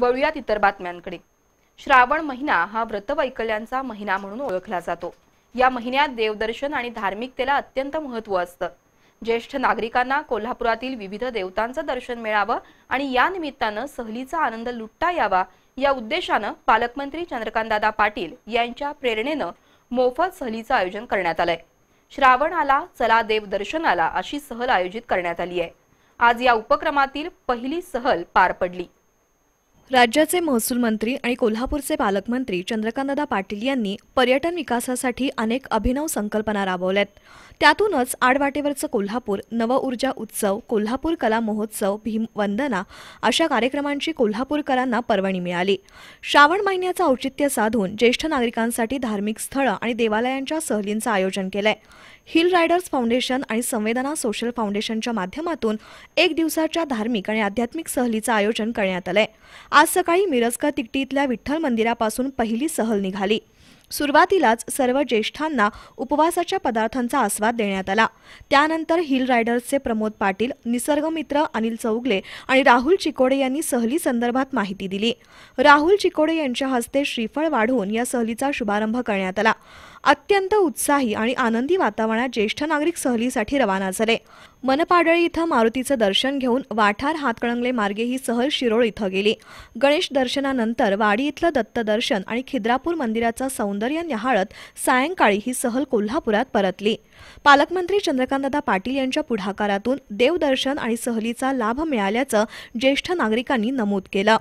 वळूयात इतर बातम्यांकडे श्रावण महिना हा व्रतवैकल्यांचा महिना म्हणून ओळखला जातो या महिन्यात देवदर्शन आणि धार्मिकतेला अत्यंत महत्व असतं ज्येष्ठ नागरिकांना कोल्हापुरातील विविध देवतांचं दर्शन मिळावं आणि या निमित्तानं सहलीचा आनंद लुटता यावा या उद्देशानं पालकमंत्री चंद्रकांतदादा पाटील यांच्या प्रेरणेनं मोफत सहलीचं आयोजन करण्यात आलंय श्रावण आला चला देव आला अशी सहल आयोजित करण्यात आली आहे आज या उपक्रमातील पहिली सहल पार पडली राज्याचे महसूल मंत्री आणि कोल्हापूरचे पालकमंत्री चंद्रकांतदा पाटील यांनी पर्यटन विकासासाठी अनेक अभिनव संकल्पना राबवल्यात त्यातूनच आडवाटेवरचं कोल्हापूर नवऊर्जा उत्सव कोल्हापूर कला महोत्सव भीमवंदना अशा कार्यक्रमांची कोल्हापूरकरांना पर्वणी मिळाली श्रावण महिन्याचं औचित्य साधून ज्येष्ठ नागरिकांसाठी धार्मिक स्थळं आणि देवालयांच्या सहलींचं आयोजन केलंय हिल रायडर्स फाउंडेशन आणि संवेदना सोशल फाउंडेशनच्या माध्यमातून एक दिवसाच्या धार्मिक आणि आध्यात्मिक सहलीचं आयोजन करण्यात आलंय आज सकाळी मिरजका तिकटीतल्या विठ्ठल मंदिरापासून पहिली सहल निघाली सुरुवातीलाच सर्व ज्येष्ठांना उपवासाच्या पदार्थांचा आस्वाद देण्यात आला त्यानंतर हिल रायडर्सचे प्रमोद पाटील निसर्गमित्र अनिल चौगले आणि राहुल चिकोडे यांनी सहली संदर्भात माहिती दिली राहुल चिकोडे यांच्या हस्ते श्रीफळ वाढवून या सहलीचा शुभारंभ करण्यात आला अत्यंत उत्साही आणि आनंदी वातावरणात ज्येष्ठ नागरिक सहलीसाठी रवाना झाले मनपाडळी इथं मारुतीचं दर्शन घेऊन वाठार हातकळंगले मार्गे ही सहल शिरोळ इथं गेली गणेश दर्शनानंतर वाडी इथलं दत्त दर्शन आणि खिद्रापूर मंदिराचा सौंदर्य या न्याहाळत सायंकाळी ही सहल कोल्हापुरात परतली पालकमंत्री चंद्रकांतदा पाटील यांच्या पुढाकारातून देवदर्शन आणि सहलीचा लाभ मिळाल्याचं ज्येष्ठ नागरिकांनी नमूद केलं